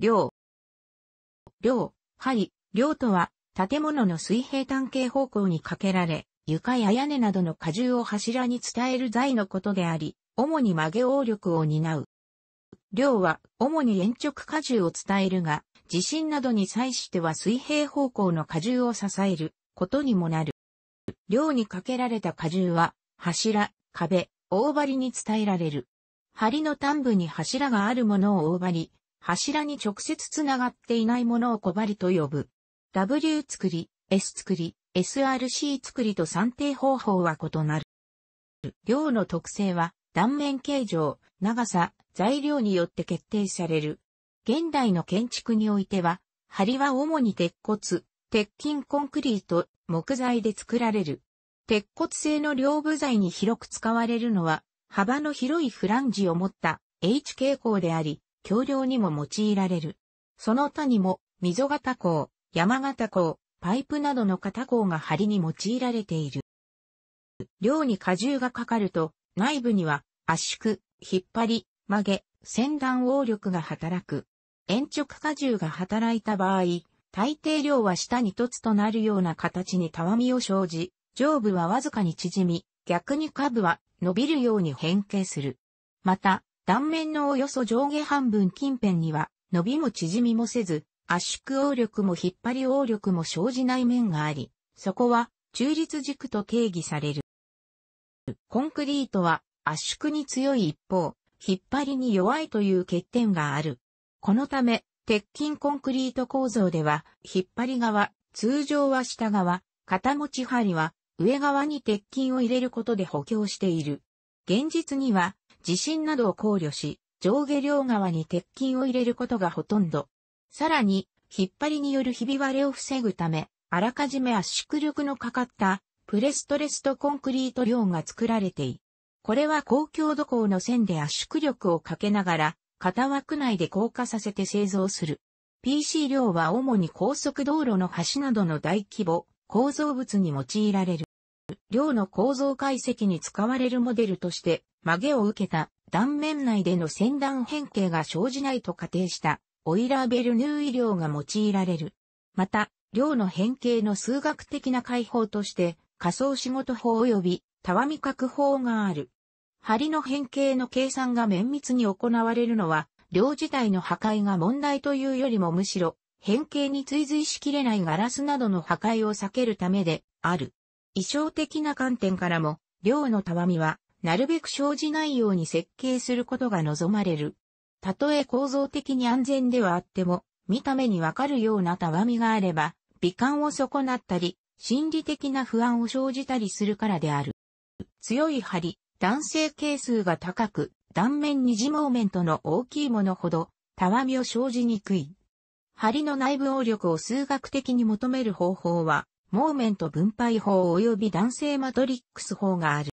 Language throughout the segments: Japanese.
量。量、はい、量とは、建物の水平単形方向にかけられ、床や屋根などの荷重を柱に伝える材のことであり、主に曲げ応力を担う。量は、主に延直荷重を伝えるが、地震などに際しては水平方向の荷重を支えることにもなる。量にかけられた荷重は、柱、壁、大張りに伝えられる。梁の端部に柱があるものを大張り、柱に直接つながっていないものを小針と呼ぶ。W 作り、S 作り、SRC 作りと算定方法は異なる。量の特性は断面形状、長さ、材料によって決定される。現代の建築においては、梁は主に鉄骨、鉄筋コンクリート、木材で作られる。鉄骨製の両部材に広く使われるのは、幅の広いフランジを持った H 傾向であり、橋梁にも用いられる。その他にも、溝型鋼、山型鋼、パイプなどの型鋼が梁に用いられている。量に荷重がかかると、内部には圧縮、引っ張り、曲げ、先断応力が働く。延直荷重が働いた場合、大抵量は下に凸となるような形にたわみを生じ、上部はわずかに縮み、逆に下部は伸びるように変形する。また、断面のおよそ上下半分近辺には、伸びも縮みもせず、圧縮応力も引っ張り応力も生じない面があり、そこは中立軸と定義される。コンクリートは圧縮に強い一方、引っ張りに弱いという欠点がある。このため、鉄筋コンクリート構造では、引っ張り側、通常は下側、肩持ち針は上側に鉄筋を入れることで補強している。現実には、地震などを考慮し、上下両側に鉄筋を入れることがほとんど。さらに、引っ張りによるひび割れを防ぐため、あらかじめ圧縮力のかかったプレストレストコンクリート量が作られてい。これは公共土工の線で圧縮力をかけながら、型枠内で硬化させて製造する。PC 量は主に高速道路の橋などの大規模、構造物に用いられる。量の構造解析に使われるモデルとして、曲げを受けた断面内での線段変形が生じないと仮定した、オイラーベルヌー医療が用いられる。また、量の変形の数学的な解法として、仮想仕事法及び、たわみ確法がある。針の変形の計算が綿密に行われるのは、量自体の破壊が問題というよりもむしろ、変形に追随しきれないガラスなどの破壊を避けるためである。意匠的な観点からも、量のたわみはなるべく生じないように設計することが望まれる。たとえ構造的に安全ではあっても、見た目にわかるようなたわみがあれば、美観を損なったり、心理的な不安を生じたりするからである。強い針、弾性係数が高く、断面二次モーメントの大きいものほど、たわみを生じにくい。針の内部応力を数学的に求める方法は、モーメント分配法及び弾性マトリックス法がある。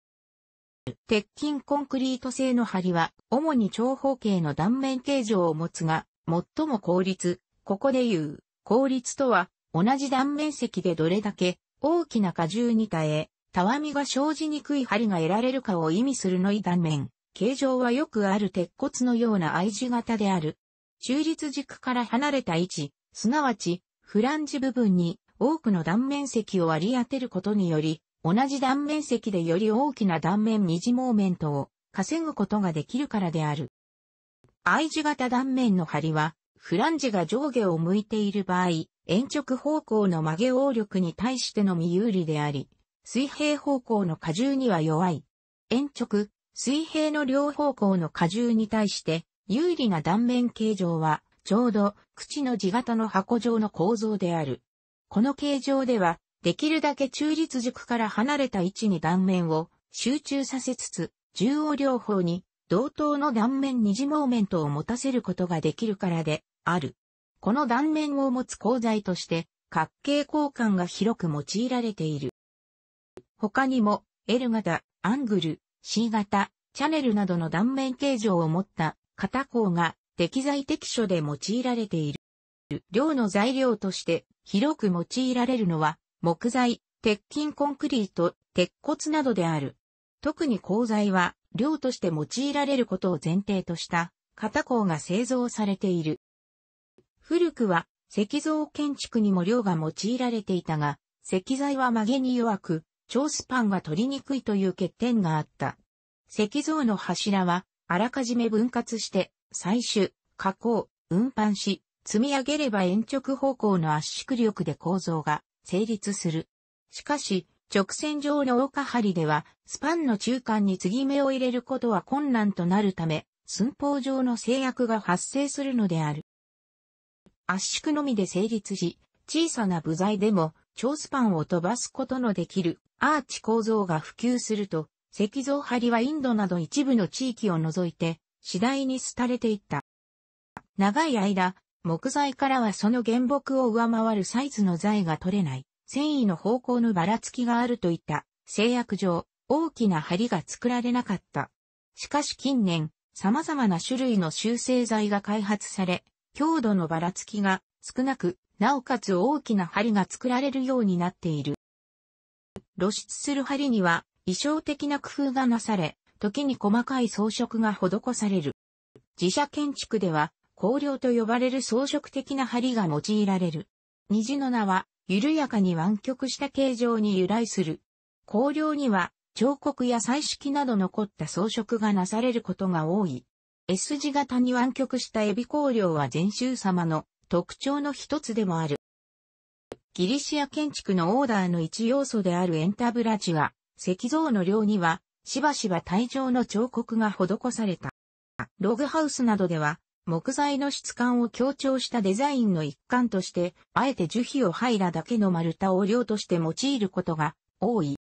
鉄筋コンクリート製の梁は、主に長方形の断面形状を持つが、最も効率、ここで言う、効率とは、同じ断面積でどれだけ、大きな荷重に耐え、たわみが生じにくい梁が得られるかを意味するのい断面。形状はよくある鉄骨のような I 字型である。中立軸から離れた位置、すなわち、フランジ部分に多くの断面積を割り当てることにより、同じ断面積でより大きな断面二次モーメントを稼ぐことができるからである。I 字型断面の針は、フランジが上下を向いている場合、延直方向の曲げ応力に対してのみ有利であり、水平方向の荷重には弱い。延直、水平の両方向の荷重に対して、有利な断面形状は、ちょうど、口の字型の箱状の構造である。この形状では、できるだけ中立軸から離れた位置に断面を集中させつつ、中央両方に同等の断面二次モーメントを持たせることができるからである。この断面を持つ鋼材として、角形交換が広く用いられている。他にも、L 型、アングル、C 型、チャネルなどの断面形状を持った片鋼が適材適所で用いられている。量の材料として広く用いられるのは木材、鉄筋コンクリート、鉄骨などである。特に鋼材は、量として用いられることを前提とした、片鋼が製造されている。古くは、石像建築にも量が用いられていたが、石材は曲げに弱く、超スパンが取りにくいという欠点があった。石像の柱は、あらかじめ分割して、採取、加工、運搬し、積み上げれば延直方向の圧縮力で構造が成立する。しかし、直線上の大張りでは、スパンの中間に継ぎ目を入れることは困難となるため、寸法上の制約が発生するのである。圧縮のみで成立し、小さな部材でも超スパンを飛ばすことのできるアーチ構造が普及すると、石像張りはインドなど一部の地域を除いて次第に廃れていった。長い間、木材からはその原木を上回るサイズの材が取れない、繊維の方向のばらつきがあるといった制約上、大きな針が作られなかった。しかし近年、様々な種類の修正材が開発され、強度のばらつきが少なく、なおかつ大きな針が作られるようになっている。露出する針には、衣装的な工夫がなされ、時に細かい装飾が施される。自社建築では、香料と呼ばれる装飾的な針が用いられる。虹の名は、緩やかに湾曲した形状に由来する。香料には、彫刻や彩色など残った装飾がなされることが多い。S 字型に湾曲したエビ香料は禅宗様の特徴の一つでもある。ギリシア建築のオーダーの一要素であるエンタブラチは、石像の量には、しばしば体状の彫刻が施された。ログハウスなどでは、木材の質感を強調したデザインの一環として、あえて樹皮を入らだけの丸太を量として用いることが多い。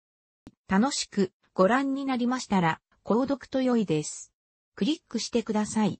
楽しくご覧になりましたら、購読と良いです。クリックしてください。